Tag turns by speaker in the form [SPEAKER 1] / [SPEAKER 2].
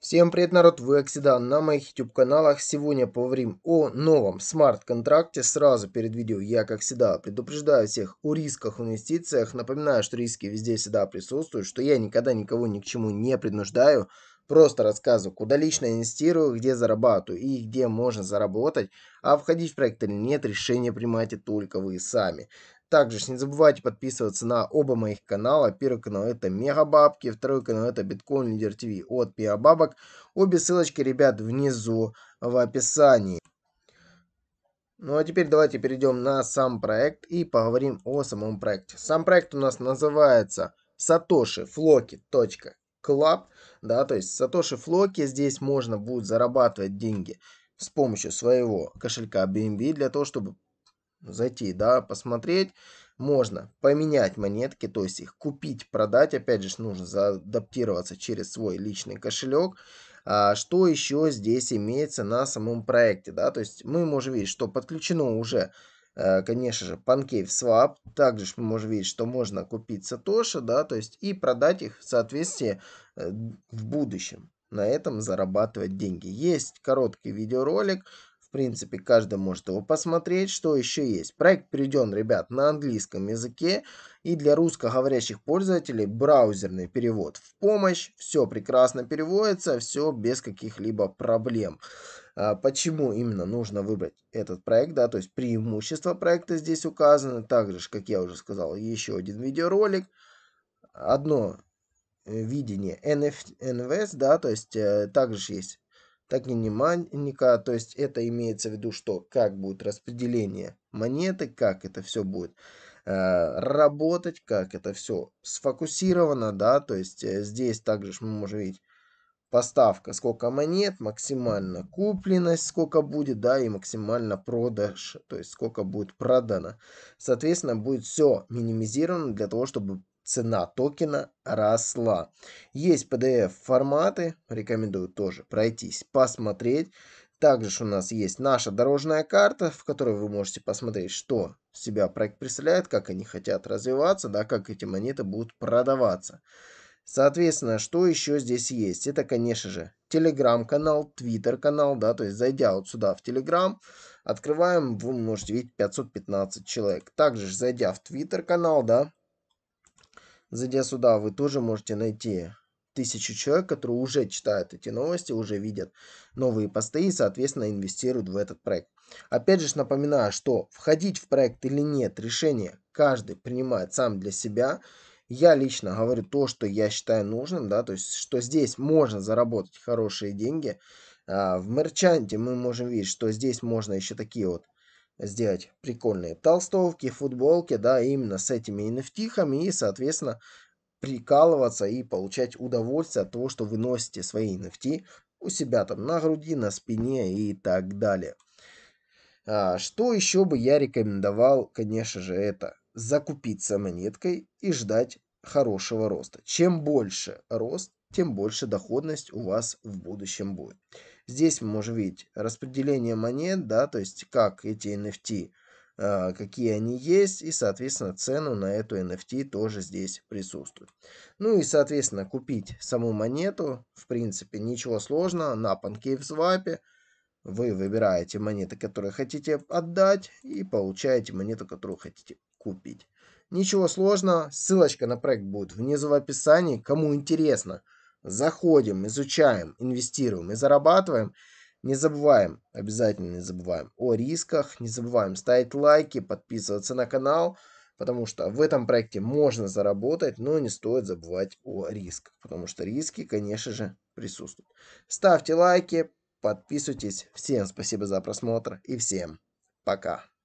[SPEAKER 1] Всем привет, народ! Вы Оксидан на моих YouTube-каналах. Сегодня поговорим о новом смарт-контракте. Сразу перед видео я, как всегда, предупреждаю всех о рисках в инвестициях. Напоминаю, что риски везде всегда присутствуют, что я никогда никого ни к чему не принуждаю. Просто рассказываю, куда лично инвестирую, где зарабатываю и где можно заработать, а входить в проект или нет, решение принимайте только вы сами. Также не забывайте подписываться на оба моих канала. Первый канал это Мегабабки, второй канал это Биткоин Лидер ТВ от Пиабабок. Обе ссылочки, ребят, внизу в описании. Ну а теперь давайте перейдем на сам проект и поговорим о самом проекте. Сам проект у нас называется satoshiflocket.com Club, да, то есть Сатоши Флоки здесь можно будет зарабатывать деньги с помощью своего кошелька BNB для того, чтобы зайти, да, посмотреть, можно поменять монетки, то есть их купить, продать, опять же нужно адаптироваться через свой личный кошелек, а что еще здесь имеется на самом проекте, да, то есть мы можем видеть, что подключено уже Э, конечно же, Pancave Swap. Также мы можем видеть, что можно купить сатоши, да, то есть и продать их в соответствии э, в будущем. На этом зарабатывать деньги. Есть короткий видеоролик, в принципе, каждый может его посмотреть. Что еще есть? Проект переведен, ребят, на английском языке. И для русскоговорящих пользователей браузерный перевод в помощь. Все прекрасно переводится, все без каких-либо проблем. А, почему именно нужно выбрать этот проект, да, то есть преимущества проекта здесь указаны, также, как я уже сказал, еще один видеоролик, одно э, видение NF, да, то есть э, также есть так не манника, то есть это имеется в виду, что как будет распределение монеты, как это все будет э, работать, как это все сфокусировано, да, то есть здесь также мы можем видеть поставка, сколько монет, максимально купленность, сколько будет, да, и максимально продаж, то есть сколько будет продано. Соответственно, будет все минимизировано для того, чтобы цена токена росла. Есть PDF форматы, рекомендую тоже пройтись, посмотреть. Также у нас есть наша дорожная карта, в которой вы можете посмотреть, что себя проект представляет, как они хотят развиваться, да, как эти монеты будут продаваться. Соответственно, что еще здесь есть? Это, конечно же, телеграм-канал, твиттер-канал, да, то есть зайдя вот сюда в телеграм, открываем, вы можете видеть 515 человек. Также же, зайдя в твиттер-канал, да, зайдя сюда, вы тоже можете найти тысячу человек, которые уже читают эти новости, уже видят новые посты и, соответственно, инвестируют в этот проект. Опять же напоминаю, что входить в проект или нет, решение каждый принимает сам для себя – я лично говорю то, что я считаю нужным, да, то есть, что здесь можно заработать хорошие деньги. А в мерчанте мы можем видеть, что здесь можно еще такие вот сделать прикольные толстовки, футболки, да, именно с этими nft и, соответственно, прикалываться и получать удовольствие от того, что вы носите свои NFT у себя там на груди, на спине и так далее. А, что еще бы я рекомендовал, конечно же, это закупиться монеткой и ждать хорошего роста. Чем больше рост, тем больше доходность у вас в будущем будет. Здесь мы можем видеть распределение монет, да, то есть как эти NFT, э, какие они есть, и, соответственно, цену на эту NFT тоже здесь присутствует. Ну и, соответственно, купить саму монету, в принципе, ничего сложного, на PancakeSwap вы выбираете монеты, которые хотите отдать, и получаете монету, которую хотите купить. Ничего сложного, ссылочка на проект будет внизу в описании, кому интересно. Заходим, изучаем, инвестируем и зарабатываем. Не забываем, обязательно не забываем о рисках, не забываем ставить лайки, подписываться на канал, потому что в этом проекте можно заработать, но не стоит забывать о рисках, потому что риски, конечно же, присутствуют. Ставьте лайки, подписывайтесь. Всем спасибо за просмотр и всем пока.